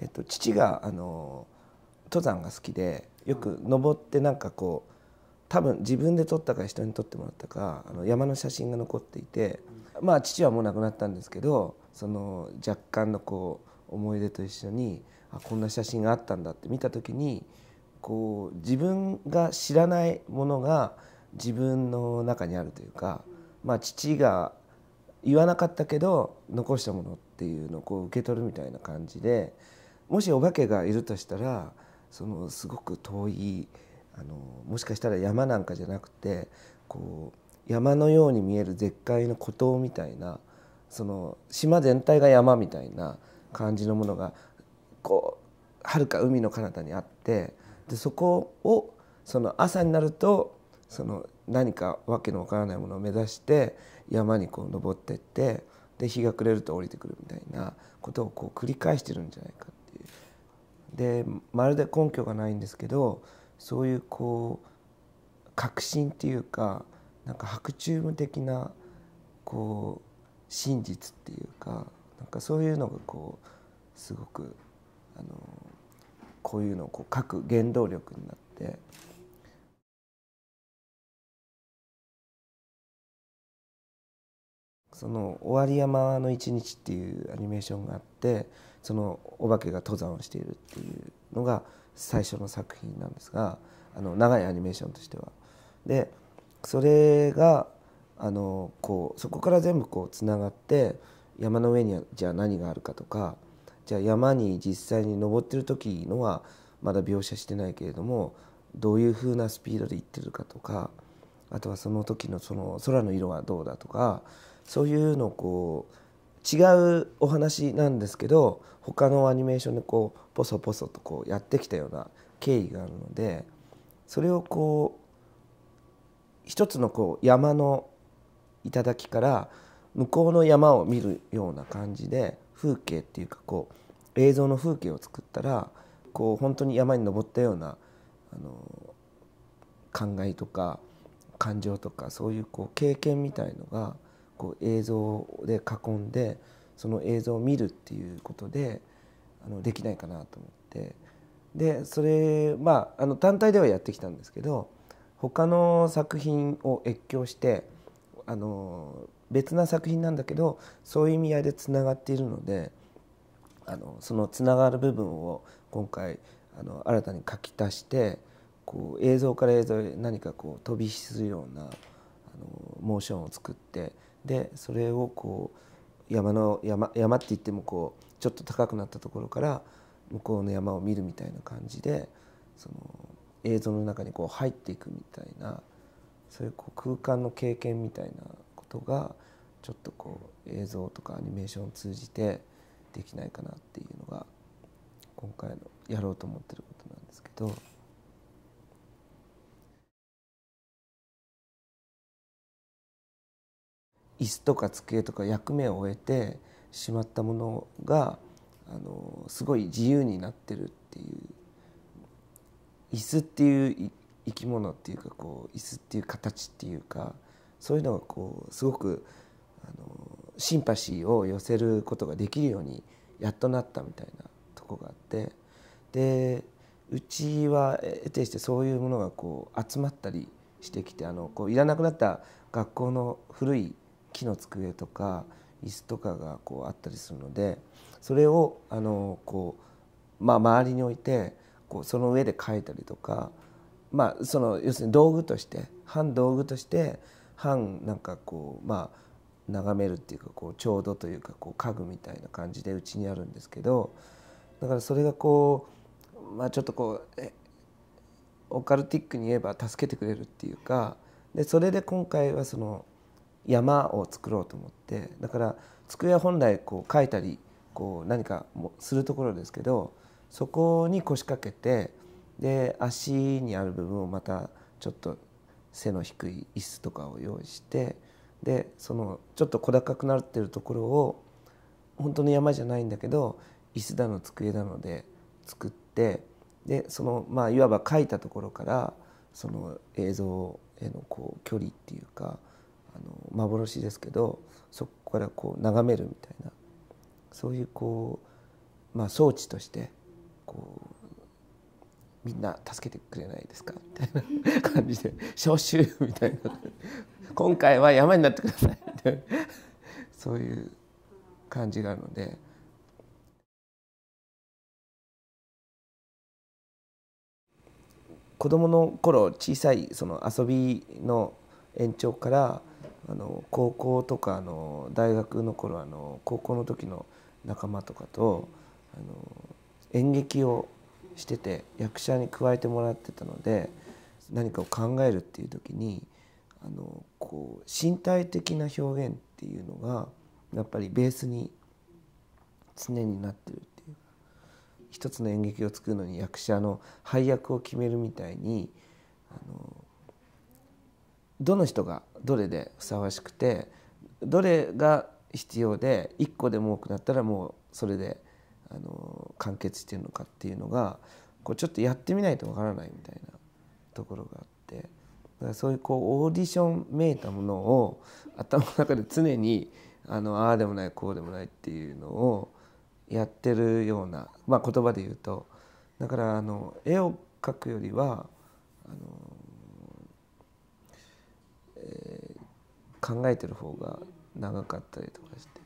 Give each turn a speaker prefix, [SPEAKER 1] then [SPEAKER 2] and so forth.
[SPEAKER 1] えっと、父があの登山が好きでよく登ってなんかこう多分自分で撮ったか人に撮ってもらったかあの山の写真が残っていて、まあ父はもう亡くなったんですけどその若干のこう思い出と一緒にあこんな写真があったんだって見た時にこう自分が知らないものが自分の中にあるというか、まあ、父が言わなかったけど残したものっていうのをこう受け取るみたいな感じで。もしお化けがいるとしたらそのすごく遠いあのもしかしたら山なんかじゃなくてこう山のように見える絶海の孤島みたいなその島全体が山みたいな感じのものがこうはるか海の彼方にあってでそこをその朝になるとその何かわけのわからないものを目指して山にこう登ってってで日が暮れると降りてくるみたいなことをこう繰り返してるんじゃないかでまるで根拠がないんですけどそういうこう確信っていうかなんか白昼夢的なこう真実っていうかなんかそういうのがこうすごくあのこういうのをこう書く原動力になって。その「終わり山の一日」っていうアニメーションがあってそのお化けが登山をしているっていうのが最初の作品なんですがあの長いアニメーションとしては。でそれがあのこうそこから全部こうつながって山の上にじゃあ何があるかとかじゃあ山に実際に登ってる時のはまだ描写してないけれどもどういうふうなスピードで行ってるかとかあとはその時のその空の色はどうだとかそういうのをこう違うお話なんですけど他のアニメーションでこうポソポソとこうやってきたような経緯があるのでそれをこう一つのこう山の頂から向こうの山を見るような感じで風景っていうかこう映像の風景を作ったらこう本当に山に登ったようなあの考えとか感情とかそういうこう経験みたいのがこう映像で囲んでその映像を見るっていうことであのできないかなと思ってでそれまああの単体ではやってきたんですけど他の作品を越境してあの別な作品なんだけどそういう意味合いでつながっているのであのそのつながる部分を今回あの新たに書き足してこう映像から映像へ何かこう飛び火するようなあのモーションを作ってでそれをこう山の山山って言ってもこうちょっと高くなったところから向こうの山を見るみたいな感じでその映像の中にこう入っていくみたいなそういうこう空間の経験みたいなことがちょっとこう映像とかアニメーションを通じてできないかなっていうのが今回のやろうと思ってることなんですけど。椅子とか机とか役目を終えてしまったものがあのすごい自由になってるっていう椅子っていう生き物っていうかこう椅子っていう形っていうかそういうのがこうすごくあのシンパシーを寄せることができるようにやっとなったみたいなとこがあってでうちは得てしてそういうものがこう集まったりしてきてあのこういらなくなった学校の古い木の机とか椅子とかがこうあったりするのでそれをあのこう、まあ、周りに置いてこうその上で描いたりとか、まあ、その要するに道具として反道具として反なんかこうまあ眺めるっていうかこうちょうどというかこう家具みたいな感じでうちにあるんですけどだからそれがこう、まあ、ちょっとこうオカルティックに言えば助けてくれるっていうかでそれで今回はその山を作ろうと思ってだから机は本来こう書いたりこう何かもするところですけどそこに腰掛けてで足にある部分をまたちょっと背の低い椅子とかを用意してでそのちょっと小高くなってるところを本当の山じゃないんだけど椅子だの机なので作ってでそのまあいわば書いたところからその映像へのこう距離っていうか。あの幻ですけどそこからこう眺めるみたいなそういうこう、まあ、装置としてこうみんな助けてくれないですかみたいな感じで 招集みたいな今回は山になってくださいみたいなそういう感じがあるので。子どもの頃小さいその遊びの延長からあの高校とかあの大学の頃あの高校の時の仲間とかとあの演劇をしてて役者に加えてもらってたので何かを考えるっていう時にあのこう身体的な表現っていうのがやっぱりベースに常になってるっていう一つの演劇を作るのに役者の配役を決めるみたいにあのどの人がどれでふさわしくてどれが必要で1個でも多くなったらもうそれであの完結してるのかっていうのがこうちょっとやってみないとわからないみたいなところがあってだからそういうこうオーディションめいたものを頭の中で常にあのああでもないこうでもないっていうのをやってるような、まあ、言葉で言うとだからあの絵を描くよりはあの考えてる方が長かったりとかして